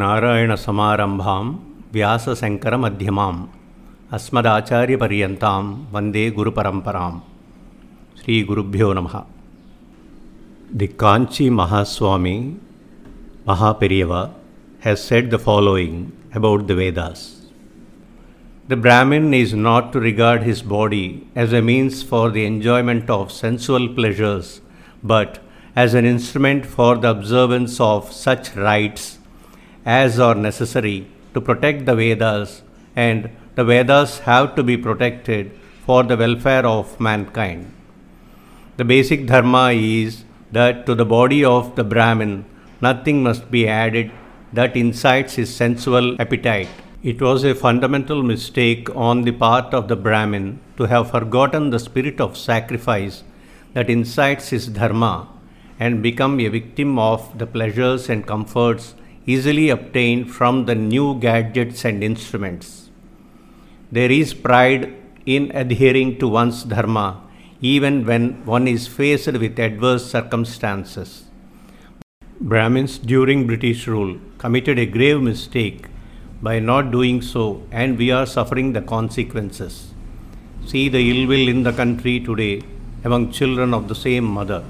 नारायणसमारम्भां व्यासशङ्करमध्यमाम् अस्मदाचार्यपर्यन्तां वन्दे गुरुपरम्परां श्रीगुरुभ्यो नमः The Kanchi Mahaswami Mahaperiva has said the following about the Vedas. The Brahmin is not to regard his body as a means for the enjoyment of sensual pleasures, but as an instrument for the observance of such rites as are necessary to protect the Vedas and the Vedas have to be protected for the welfare of mankind. The basic dharma is that to the body of the Brahmin nothing must be added that incites his sensual appetite. It was a fundamental mistake on the part of the Brahmin to have forgotten the spirit of sacrifice that incites his dharma and become a victim of the pleasures and comforts easily obtained from the new gadgets and instruments. There is pride in adhering to one's dharma even when one is faced with adverse circumstances. Brahmins during British rule committed a grave mistake by not doing so, and we are suffering the consequences. See the ill will in the country today among children of the same mother.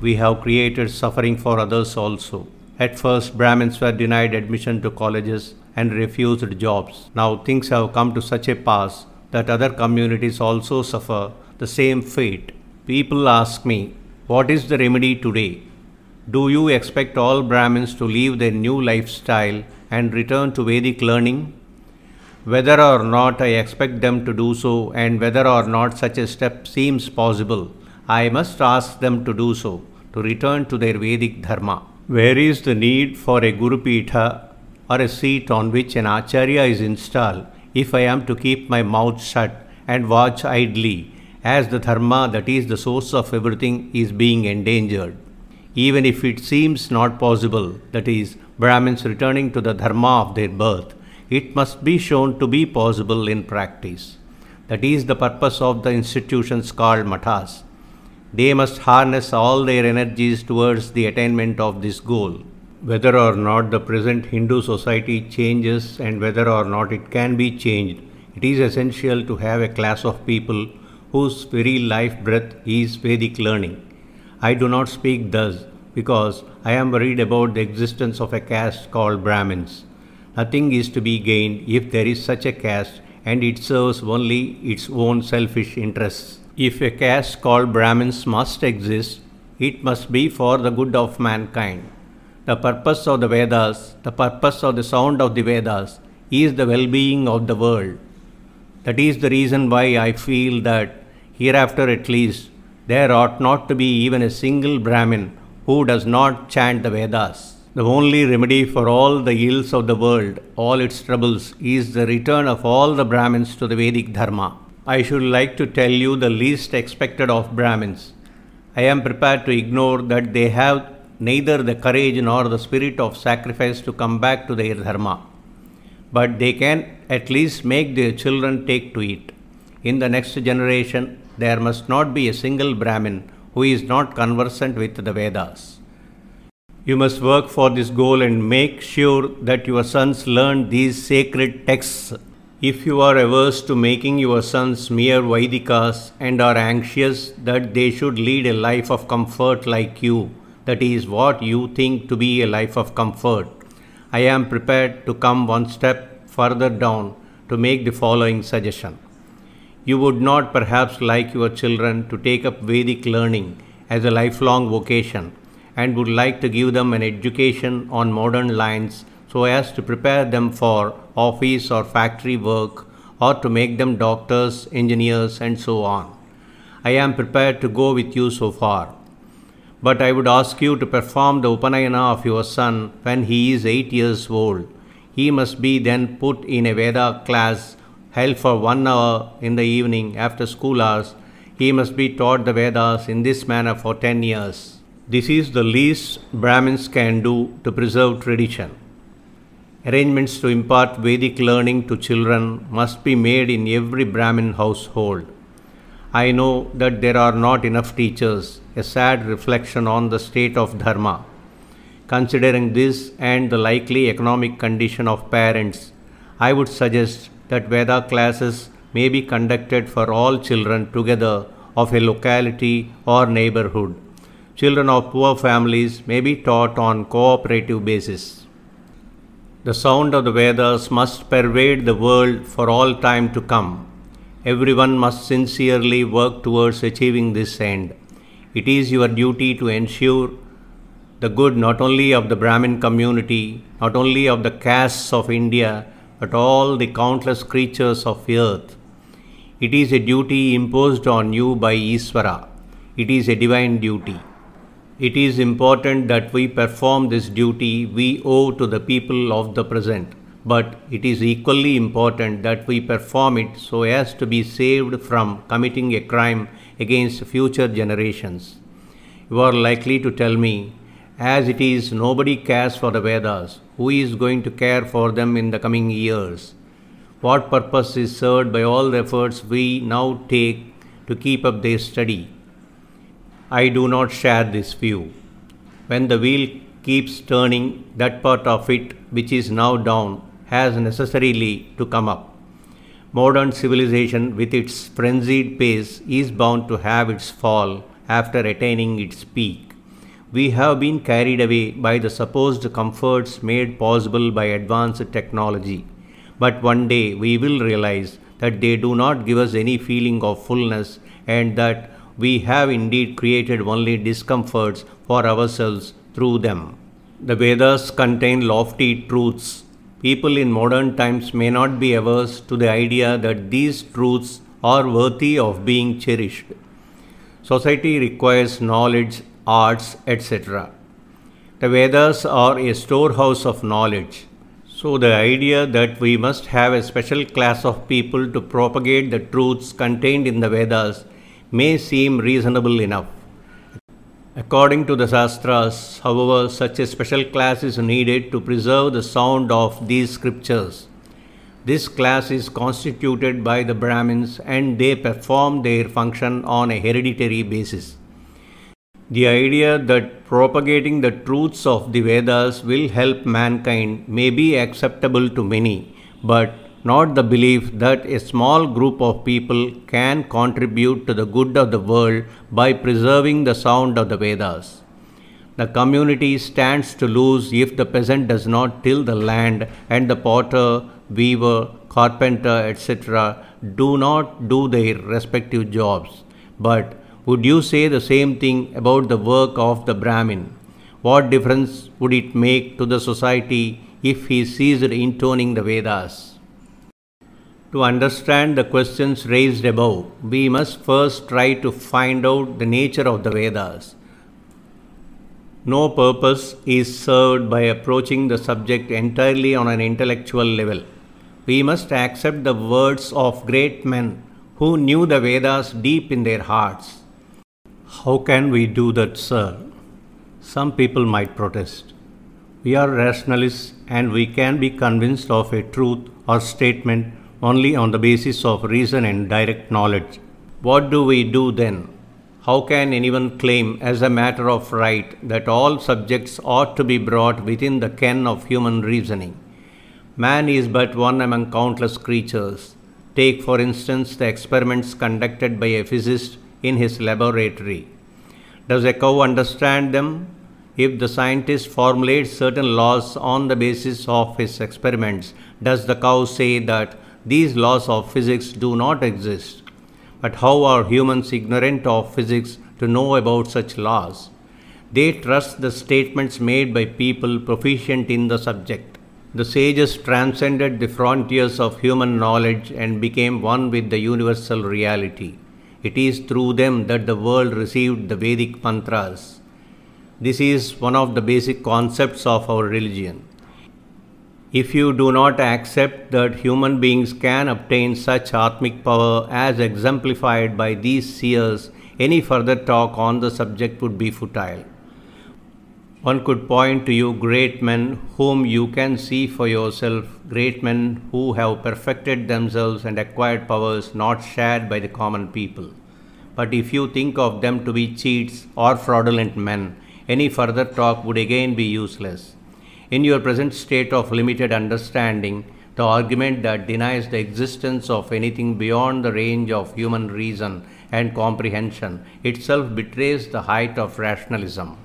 We have created suffering for others also. At first, Brahmins were denied admission to colleges and refused jobs. Now things have come to such a pass that other communities also suffer the same fate. People ask me, what is the remedy today? Do you expect all Brahmins to leave their new lifestyle and return to Vedic learning? Whether or not I expect them to do so and whether or not such a step seems possible, I must ask them to do so, to return to their Vedic Dharma. Where is the need for a Guru Pita or a seat on which an Acharya is installed if I am to keep my mouth shut and watch idly as the Dharma, that is the source of everything, is being endangered? Even if it seems not possible, that is, Brahmins returning to the Dharma of their birth, it must be shown to be possible in practice. That is the purpose of the institutions called mathas they must harness all their energies towards the attainment of this goal. Whether or not the present Hindu society changes and whether or not it can be changed, it is essential to have a class of people whose very life breath is Vedic learning. I do not speak thus because I am worried about the existence of a caste called Brahmins. Nothing is to be gained if there is such a caste and it serves only its own selfish interests. If a caste called Brahmins must exist, it must be for the good of mankind. The purpose of the Vedas, the purpose of the sound of the Vedas, is the well being of the world. That is the reason why I feel that hereafter at least there ought not to be even a single Brahmin who does not chant the Vedas. The only remedy for all the ills of the world, all its troubles, is the return of all the Brahmins to the Vedic Dharma. I should like to tell you the least expected of Brahmins. I am prepared to ignore that they have neither the courage nor the spirit of sacrifice to come back to their dharma. But they can at least make their children take to it. In the next generation, there must not be a single Brahmin who is not conversant with the Vedas. You must work for this goal and make sure that your sons learn these sacred texts if you are averse to making your sons mere Vaidikas and are anxious that they should lead a life of comfort like you, that is what you think to be a life of comfort, I am prepared to come one step further down to make the following suggestion. You would not perhaps like your children to take up Vedic learning as a lifelong vocation and would like to give them an education on modern lines so as to prepare them for office or factory work or to make them doctors, engineers, and so on. I am prepared to go with you so far. But I would ask you to perform the Upanayana of your son when he is 8 years old. He must be then put in a Veda class held for one hour in the evening after school hours. He must be taught the Vedas in this manner for 10 years. This is the least Brahmins can do to preserve tradition. Arrangements to impart Vedic learning to children must be made in every Brahmin household. I know that there are not enough teachers, a sad reflection on the state of Dharma. Considering this and the likely economic condition of parents, I would suggest that Veda classes may be conducted for all children together of a locality or neighborhood. Children of poor families may be taught on cooperative basis the sound of the Vedas must pervade the world for all time to come. Everyone must sincerely work towards achieving this end. It is your duty to ensure the good not only of the Brahmin community, not only of the castes of India, but all the countless creatures of earth. It is a duty imposed on you by Isvara. It is a divine duty it is important that we perform this duty we owe to the people of the present. But it is equally important that we perform it so as to be saved from committing a crime against future generations. You are likely to tell me, as it is, nobody cares for the Vedas. Who is going to care for them in the coming years? What purpose is served by all the efforts we now take to keep up their study? I do not share this view. When the wheel keeps turning, that part of it which is now down has necessarily to come up. Modern civilization, with its frenzied pace, is bound to have its fall after attaining its peak. We have been carried away by the supposed comforts made possible by advanced technology. But one day we will realize that they do not give us any feeling of fullness and that we have indeed created only discomforts for ourselves through them. The Vedas contain lofty truths. People in modern times may not be averse to the idea that these truths are worthy of being cherished. Society requires knowledge, arts, etc. The Vedas are a storehouse of knowledge. So, the idea that we must have a special class of people to propagate the truths contained in the Vedas may seem reasonable enough. According to the Shastras, however, such a special class is needed to preserve the sound of these scriptures. This class is constituted by the Brahmins and they perform their function on a hereditary basis. The idea that propagating the truths of the Vedas will help mankind may be acceptable to many, but not the belief that a small group of people can contribute to the good of the world by preserving the sound of the Vedas. The community stands to lose if the peasant does not till the land and the potter, weaver, carpenter, etc. do not do their respective jobs. But would you say the same thing about the work of the Brahmin? What difference would it make to the society if he ceased intoning the Vedas? To understand the questions raised above, we must first try to find out the nature of the Vedas. No purpose is served by approaching the subject entirely on an intellectual level. We must accept the words of great men who knew the Vedas deep in their hearts. How can we do that, sir? Some people might protest. We are rationalists and we can be convinced of a truth or statement only on the basis of reason and direct knowledge. What do we do then? How can anyone claim as a matter of right that all subjects ought to be brought within the ken of human reasoning? Man is but one among countless creatures. Take, for instance, the experiments conducted by a physicist in his laboratory. Does a cow understand them? If the scientist formulates certain laws on the basis of his experiments, does the cow say that these laws of physics do not exist. But how are humans ignorant of physics to know about such laws? They trust the statements made by people proficient in the subject. The sages transcended the frontiers of human knowledge and became one with the universal reality. It is through them that the world received the Vedic mantras. This is one of the basic concepts of our religion if you do not accept that human beings can obtain such atmic power as exemplified by these seers, any further talk on the subject would be futile. One could point to you great men whom you can see for yourself, great men who have perfected themselves and acquired powers not shared by the common people. But if you think of them to be cheats or fraudulent men, any further talk would again be useless. In your present state of limited understanding, the argument that denies the existence of anything beyond the range of human reason and comprehension itself betrays the height of rationalism.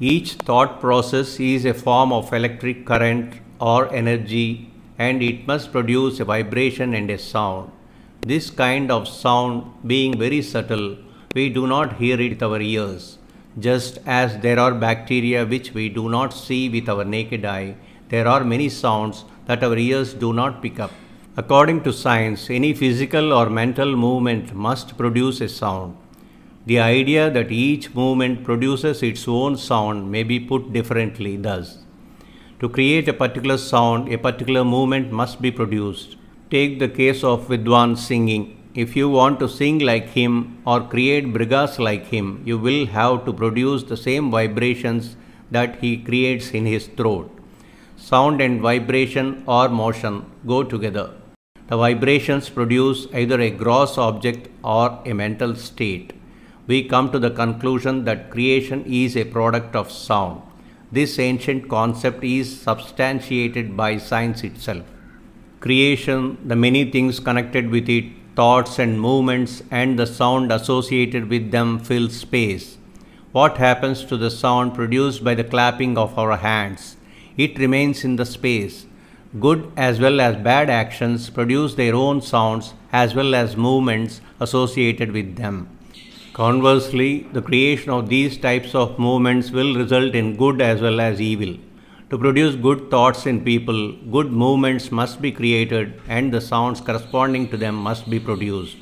Each thought process is a form of electric current or energy and it must produce a vibration and a sound. This kind of sound, being very subtle, we do not hear it with our ears. Just as there are bacteria which we do not see with our naked eye, there are many sounds that our ears do not pick up. According to science, any physical or mental movement must produce a sound. The idea that each movement produces its own sound may be put differently thus. To create a particular sound, a particular movement must be produced. Take the case of Vidwan singing if you want to sing like him or create brigas like him, you will have to produce the same vibrations that he creates in his throat. Sound and vibration or motion go together. The vibrations produce either a gross object or a mental state. We come to the conclusion that creation is a product of sound. This ancient concept is substantiated by science itself. Creation, the many things connected with it, thoughts and movements and the sound associated with them fill space. What happens to the sound produced by the clapping of our hands? It remains in the space. Good as well as bad actions produce their own sounds as well as movements associated with them. Conversely, the creation of these types of movements will result in good as well as evil. To produce good thoughts in people, good movements must be created and the sounds corresponding to them must be produced.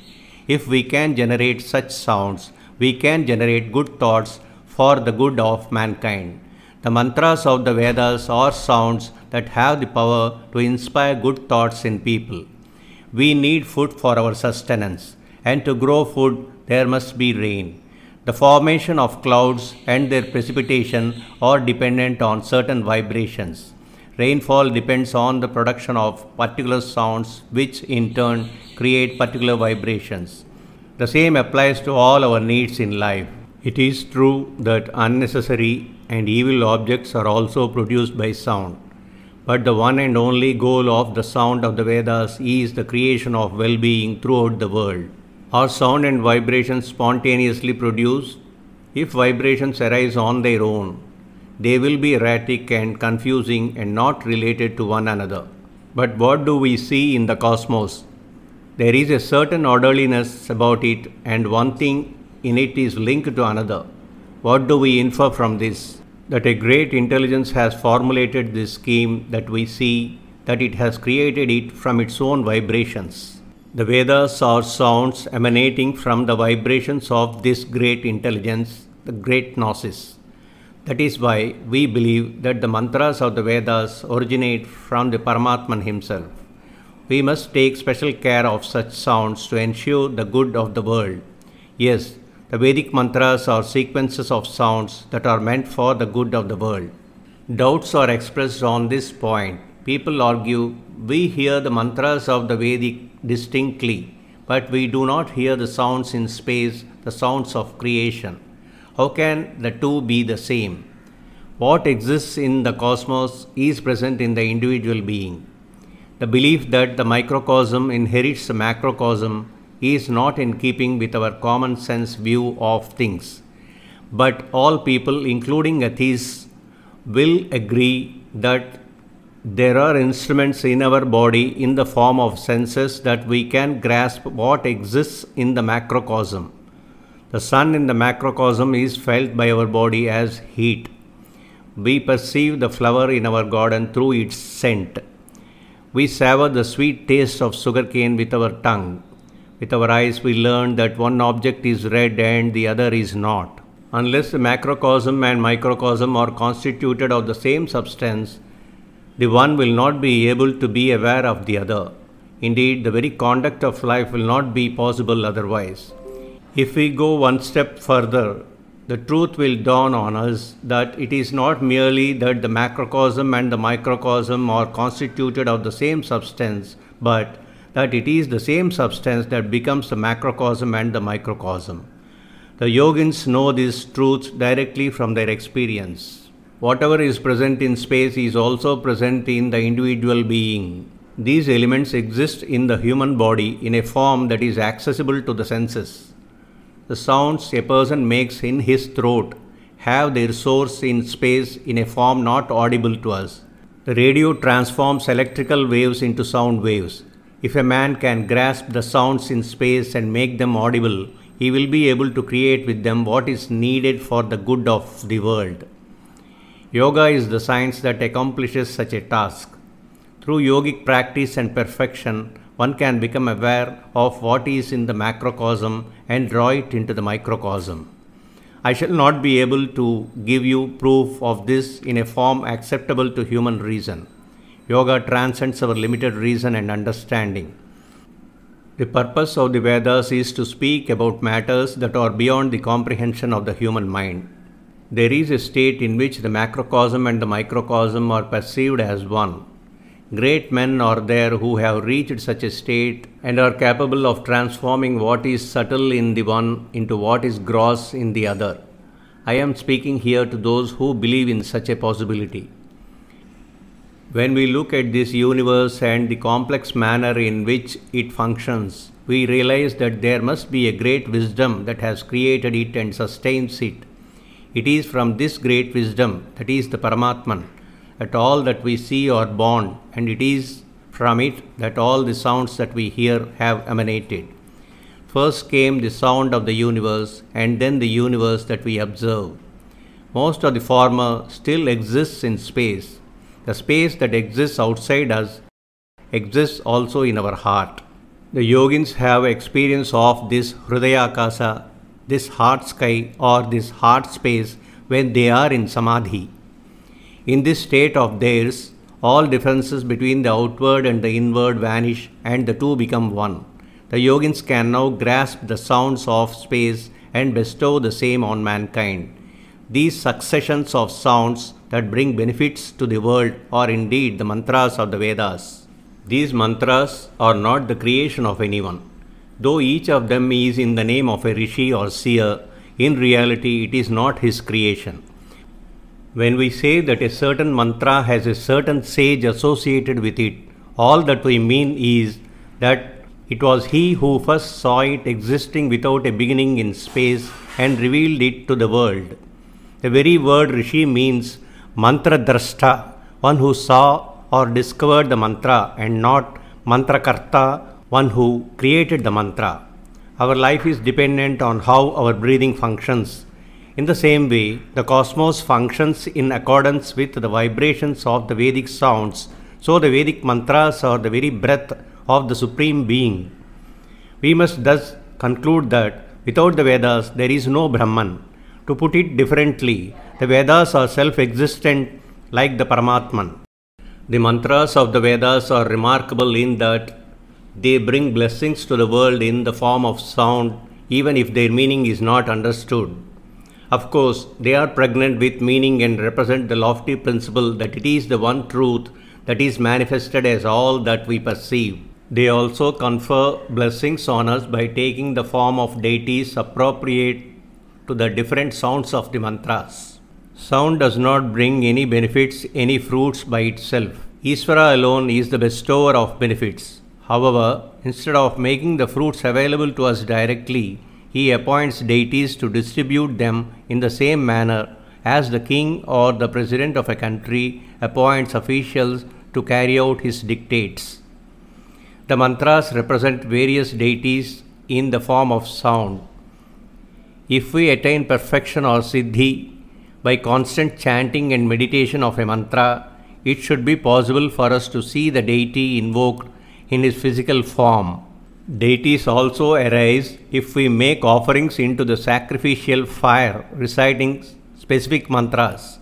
If we can generate such sounds, we can generate good thoughts for the good of mankind. The mantras of the Vedas are sounds that have the power to inspire good thoughts in people. We need food for our sustenance, and to grow food, there must be rain. The formation of clouds and their precipitation are dependent on certain vibrations. Rainfall depends on the production of particular sounds which in turn create particular vibrations. The same applies to all our needs in life. It is true that unnecessary and evil objects are also produced by sound. But the one and only goal of the sound of the Vedas is the creation of well being throughout the world are sound and vibrations spontaneously produced. If vibrations arise on their own, they will be erratic and confusing and not related to one another. But what do we see in the cosmos? There is a certain orderliness about it, and one thing in it is linked to another. What do we infer from this? That a great intelligence has formulated this scheme that we see, that it has created it from its own vibrations. The Vedas are sounds emanating from the vibrations of this great intelligence, the great Gnosis. That is why we believe that the mantras of the Vedas originate from the Paramatman himself. We must take special care of such sounds to ensure the good of the world. Yes, the Vedic mantras are sequences of sounds that are meant for the good of the world. Doubts are expressed on this point. People argue, we hear the mantras of the Vedic distinctly, but we do not hear the sounds in space, the sounds of creation. How can the two be the same? What exists in the cosmos is present in the individual being. The belief that the microcosm inherits the macrocosm is not in keeping with our common sense view of things. But all people, including atheists, will agree that there are instruments in our body in the form of senses that we can grasp what exists in the macrocosm. The sun in the macrocosm is felt by our body as heat. We perceive the flower in our garden through its scent. We savour the sweet taste of sugarcane with our tongue. With our eyes, we learn that one object is red and the other is not. Unless the macrocosm and microcosm are constituted of the same substance, the one will not be able to be aware of the other. Indeed, the very conduct of life will not be possible otherwise. If we go one step further, the truth will dawn on us that it is not merely that the macrocosm and the microcosm are constituted of the same substance, but that it is the same substance that becomes the macrocosm and the microcosm. The yogins know these truths directly from their experience. Whatever is present in space is also present in the individual being. These elements exist in the human body in a form that is accessible to the senses. The sounds a person makes in his throat have their source in space in a form not audible to us. The radio transforms electrical waves into sound waves. If a man can grasp the sounds in space and make them audible, he will be able to create with them what is needed for the good of the world. Yoga is the science that accomplishes such a task. Through yogic practice and perfection, one can become aware of what is in the macrocosm and draw it into the microcosm. I shall not be able to give you proof of this in a form acceptable to human reason. Yoga transcends our limited reason and understanding. The purpose of the Vedas is to speak about matters that are beyond the comprehension of the human mind there is a state in which the macrocosm and the microcosm are perceived as one. Great men are there who have reached such a state and are capable of transforming what is subtle in the one into what is gross in the other. I am speaking here to those who believe in such a possibility. When we look at this universe and the complex manner in which it functions, we realize that there must be a great wisdom that has created it and sustains it it is from this great wisdom, that is the Paramatman, that all that we see are born, and it is from it that all the sounds that we hear have emanated. First came the sound of the universe, and then the universe that we observe. Most of the former still exists in space. The space that exists outside us exists also in our heart. The yogins have experience of this Hridayakasa this heart sky or this heart space when they are in samadhi. In this state of theirs, all differences between the outward and the inward vanish and the two become one. The yogins can now grasp the sounds of space and bestow the same on mankind. These successions of sounds that bring benefits to the world are indeed the mantras of the Vedas. These mantras are not the creation of anyone. Though each of them is in the name of a rishi or seer, in reality it is not his creation. When we say that a certain mantra has a certain sage associated with it, all that we mean is that it was he who first saw it existing without a beginning in space and revealed it to the world. The very word rishi means mantra drashta, one who saw or discovered the mantra and not mantra karta one who created the mantra. Our life is dependent on how our breathing functions. In the same way, the cosmos functions in accordance with the vibrations of the Vedic sounds, so the Vedic mantras are the very breath of the Supreme Being. We must thus conclude that without the Vedas, there is no Brahman. To put it differently, the Vedas are self existent like the Paramatman. The mantras of the Vedas are remarkable in that they bring blessings to the world in the form of sound, even if their meaning is not understood. Of course, they are pregnant with meaning and represent the lofty principle that it is the one truth that is manifested as all that we perceive. They also confer blessings on us by taking the form of deities appropriate to the different sounds of the mantras. Sound does not bring any benefits, any fruits by itself. Isvara alone is the bestower of benefits. However, instead of making the fruits available to us directly, he appoints deities to distribute them in the same manner as the king or the president of a country appoints officials to carry out his dictates. The mantras represent various deities in the form of sound. If we attain perfection or siddhi by constant chanting and meditation of a mantra, it should be possible for us to see the deity invoked in his physical form. Deities also arise if we make offerings into the sacrificial fire, reciting specific mantras.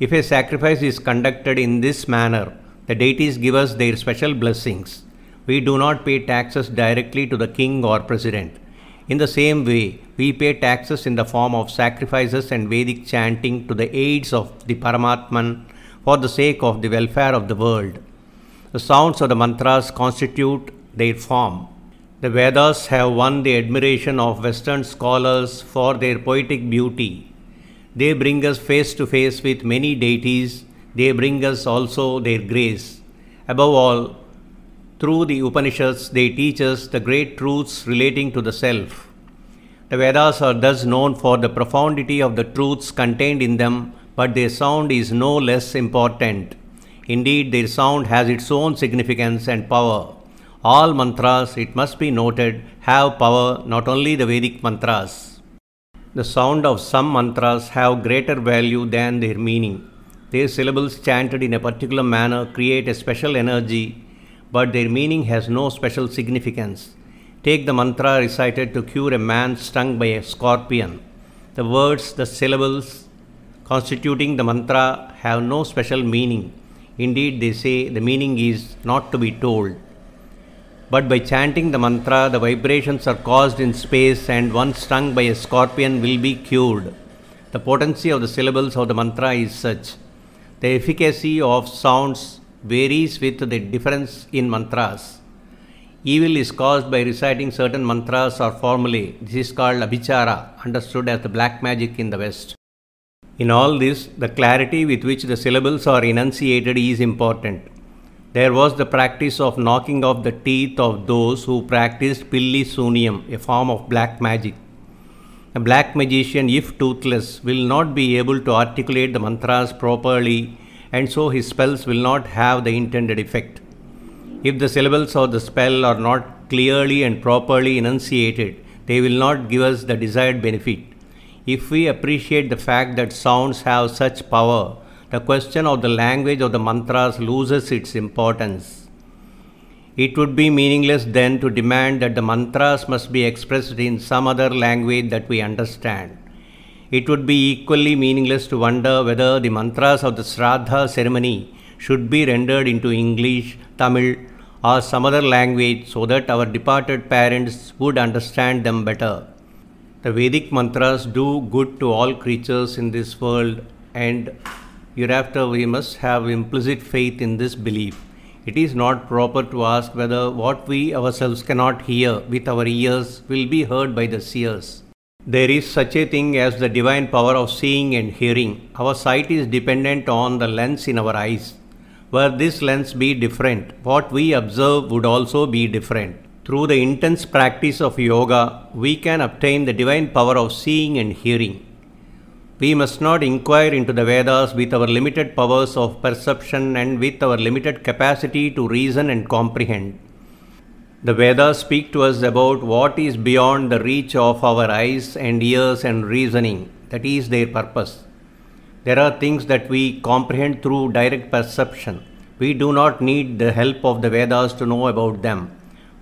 If a sacrifice is conducted in this manner, the deities give us their special blessings. We do not pay taxes directly to the king or president. In the same way, we pay taxes in the form of sacrifices and Vedic chanting to the aids of the Paramatman for the sake of the welfare of the world. The sounds of the mantras constitute their form. The Vedas have won the admiration of Western scholars for their poetic beauty. They bring us face to face with many deities, they bring us also their grace. Above all, through the Upanishads, they teach us the great truths relating to the self. The Vedas are thus known for the profundity of the truths contained in them, but their sound is no less important. Indeed, their sound has its own significance and power. All mantras, it must be noted, have power not only the Vedic mantras. The sound of some mantras have greater value than their meaning. Their syllables chanted in a particular manner create a special energy, but their meaning has no special significance. Take the mantra recited to cure a man stung by a scorpion. The words, the syllables constituting the mantra have no special meaning. Indeed, they say the meaning is not to be told. But by chanting the mantra, the vibrations are caused in space, and one stung by a scorpion will be cured. The potency of the syllables of the mantra is such. The efficacy of sounds varies with the difference in mantras. Evil is caused by reciting certain mantras or formulae. This is called abhichara, understood as the black magic in the West. In all this, the clarity with which the syllables are enunciated is important. There was the practice of knocking off the teeth of those who practiced pillisunium, a form of black magic. A black magician, if toothless, will not be able to articulate the mantras properly and so his spells will not have the intended effect. If the syllables of the spell are not clearly and properly enunciated, they will not give us the desired benefit if we appreciate the fact that sounds have such power, the question of the language of the mantras loses its importance. It would be meaningless then to demand that the mantras must be expressed in some other language that we understand. It would be equally meaningless to wonder whether the mantras of the sraddha ceremony should be rendered into English, Tamil, or some other language so that our departed parents would understand them better. The Vedic mantras do good to all creatures in this world, and hereafter we must have implicit faith in this belief. It is not proper to ask whether what we ourselves cannot hear with our ears will be heard by the seers. There is such a thing as the divine power of seeing and hearing. Our sight is dependent on the lens in our eyes. Were this lens be different, what we observe would also be different. Through the intense practice of yoga, we can obtain the divine power of seeing and hearing. We must not inquire into the Vedas with our limited powers of perception and with our limited capacity to reason and comprehend. The Vedas speak to us about what is beyond the reach of our eyes and ears and reasoning, that is their purpose. There are things that we comprehend through direct perception. We do not need the help of the Vedas to know about them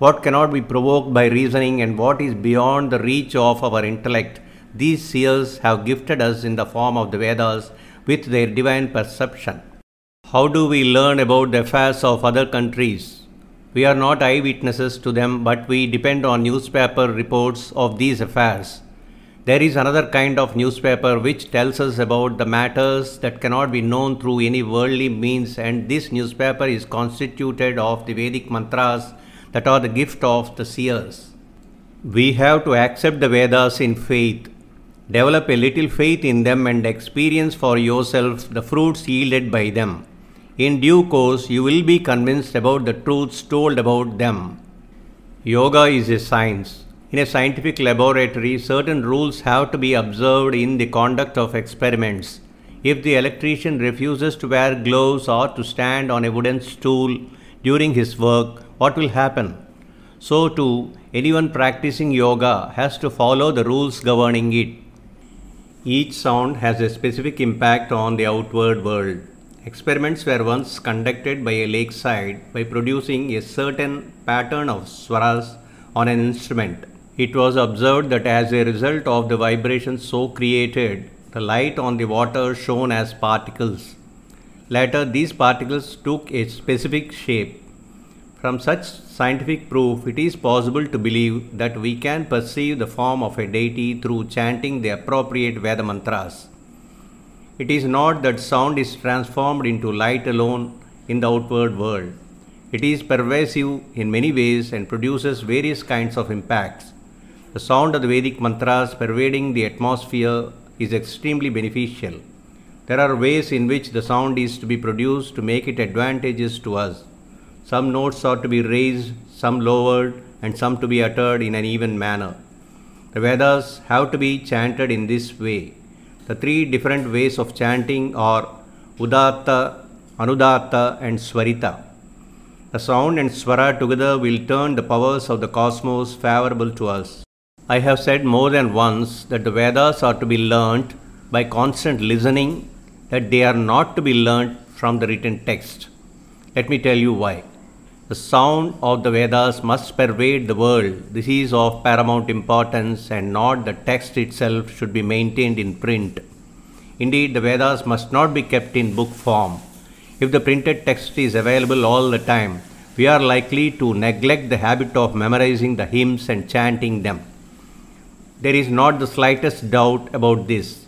what cannot be provoked by reasoning, and what is beyond the reach of our intellect, these seers have gifted us in the form of the Vedas with their divine perception. How do we learn about the affairs of other countries? We are not eyewitnesses to them, but we depend on newspaper reports of these affairs. There is another kind of newspaper which tells us about the matters that cannot be known through any worldly means, and this newspaper is constituted of the Vedic mantras that are the gift of the seers. We have to accept the Vedas in faith, develop a little faith in them, and experience for yourself the fruits yielded by them. In due course, you will be convinced about the truths told about them. Yoga is a science. In a scientific laboratory, certain rules have to be observed in the conduct of experiments. If the electrician refuses to wear gloves or to stand on a wooden stool during his work, what will happen? So, too, anyone practicing yoga has to follow the rules governing it. Each sound has a specific impact on the outward world. Experiments were once conducted by a lakeside by producing a certain pattern of swaras on an instrument. It was observed that as a result of the vibrations so created, the light on the water shone as particles. Later, these particles took a specific shape. From such scientific proof, it is possible to believe that we can perceive the form of a deity through chanting the appropriate Veda mantras. It is not that sound is transformed into light alone in the outward world. It is pervasive in many ways and produces various kinds of impacts. The sound of the Vedic mantras pervading the atmosphere is extremely beneficial. There are ways in which the sound is to be produced to make it advantageous to us. Some notes ought to be raised, some lowered, and some to be uttered in an even manner. The Vedas have to be chanted in this way. The three different ways of chanting are Udatta, Anudatta, and Swarita. The sound and swara together will turn the powers of the cosmos favorable to us. I have said more than once that the Vedas are to be learnt by constant listening, that they are not to be learnt from the written text. Let me tell you why. The sound of the Vedas must pervade the world. This is of paramount importance, and not the text itself should be maintained in print. Indeed, the Vedas must not be kept in book form. If the printed text is available all the time, we are likely to neglect the habit of memorizing the hymns and chanting them. There is not the slightest doubt about this.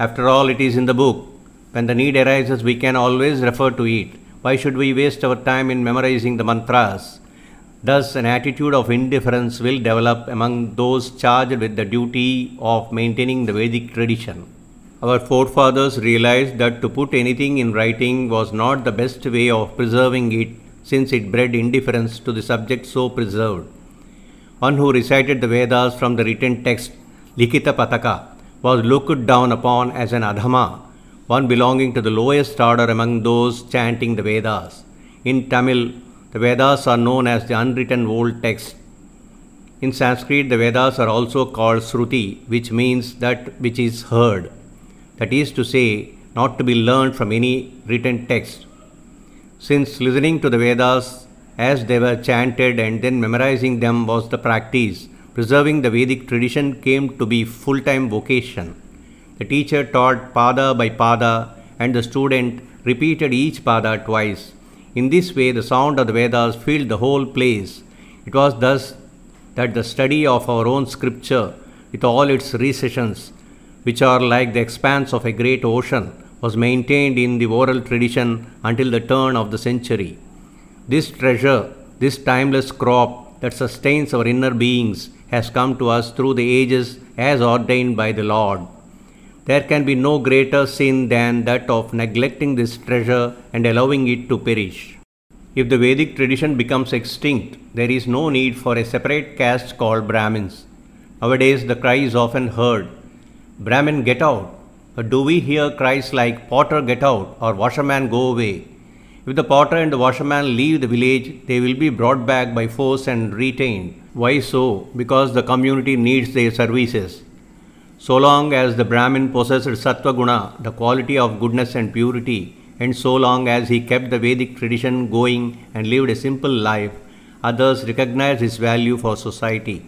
After all, it is in the book. When the need arises, we can always refer to it. Why should we waste our time in memorizing the mantras? Thus, an attitude of indifference will develop among those charged with the duty of maintaining the Vedic tradition. Our forefathers realized that to put anything in writing was not the best way of preserving it, since it bred indifference to the subject so preserved. One who recited the Vedas from the written text, Likita Pataka, was looked down upon as an Adhama one belonging to the lowest order among those chanting the Vedas. In Tamil, the Vedas are known as the unwritten old text. In Sanskrit, the Vedas are also called Sruti, which means that which is heard, that is to say, not to be learned from any written text. Since listening to the Vedas as they were chanted and then memorizing them was the practice, preserving the Vedic tradition came to be full time vocation. The teacher taught pada by pada and the student repeated each pada twice. In this way, the sound of the Vedas filled the whole place. It was thus that the study of our own scripture, with all its recessions, which are like the expanse of a great ocean, was maintained in the oral tradition until the turn of the century. This treasure, this timeless crop that sustains our inner beings, has come to us through the ages as ordained by the Lord there can be no greater sin than that of neglecting this treasure and allowing it to perish. If the Vedic tradition becomes extinct, there is no need for a separate caste called Brahmins. Nowadays, the cry is often heard Brahmin, get out. But do we hear cries like Potter, get out, or Washerman, go away? If the potter and the washerman leave the village, they will be brought back by force and retained. Why so? Because the community needs their services. So long as the Brahmin possessed sattva guna, the quality of goodness and purity, and so long as he kept the Vedic tradition going and lived a simple life, others recognized his value for society.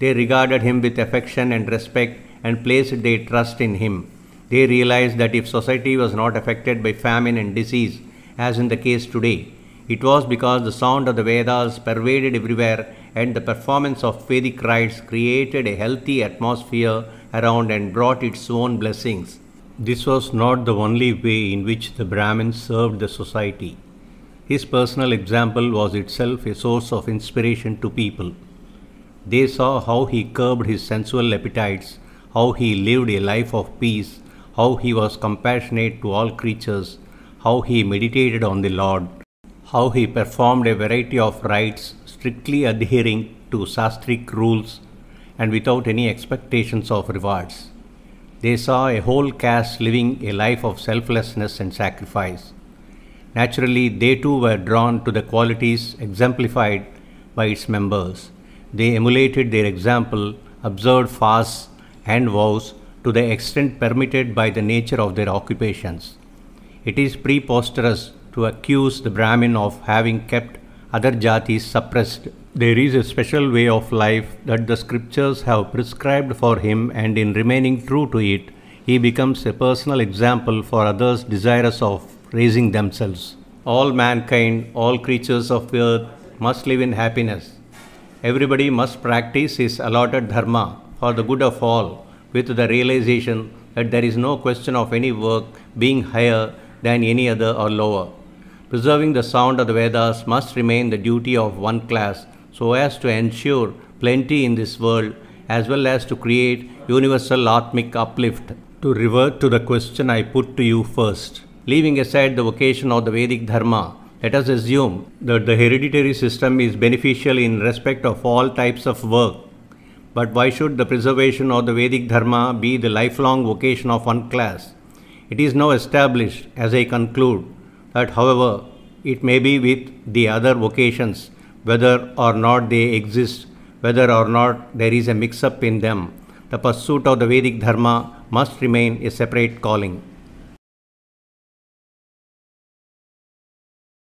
They regarded him with affection and respect and placed their trust in him. They realized that if society was not affected by famine and disease, as in the case today, it was because the sound of the Vedas pervaded everywhere and the performance of Vedic rites created a healthy atmosphere around and brought its own blessings. This was not the only way in which the Brahmin served the society. His personal example was itself a source of inspiration to people. They saw how he curbed his sensual appetites, how he lived a life of peace, how he was compassionate to all creatures, how he meditated on the Lord, how he performed a variety of rites strictly adhering to sastric rules and without any expectations of rewards. They saw a whole caste living a life of selflessness and sacrifice. Naturally, they too were drawn to the qualities exemplified by its members. They emulated their example, observed fasts and vows to the extent permitted by the nature of their occupations. It is preposterous to accuse the Brahmin of having kept other jatis suppressed there is a special way of life that the scriptures have prescribed for him, and in remaining true to it, he becomes a personal example for others desirous of raising themselves. All mankind, all creatures of earth must live in happiness. Everybody must practice his allotted dharma for the good of all, with the realization that there is no question of any work being higher than any other or lower. Preserving the sound of the Vedas must remain the duty of one class so as to ensure plenty in this world as well as to create universal atmic uplift. To revert to the question I put to you first, leaving aside the vocation of the Vedic Dharma, let us assume that the hereditary system is beneficial in respect of all types of work. But why should the preservation of the Vedic Dharma be the lifelong vocation of one class? It is now established, as I conclude, that however it may be with the other vocations, whether or not they exist, whether or not there is a mix up in them. The pursuit of the Vedic Dharma must remain a separate calling.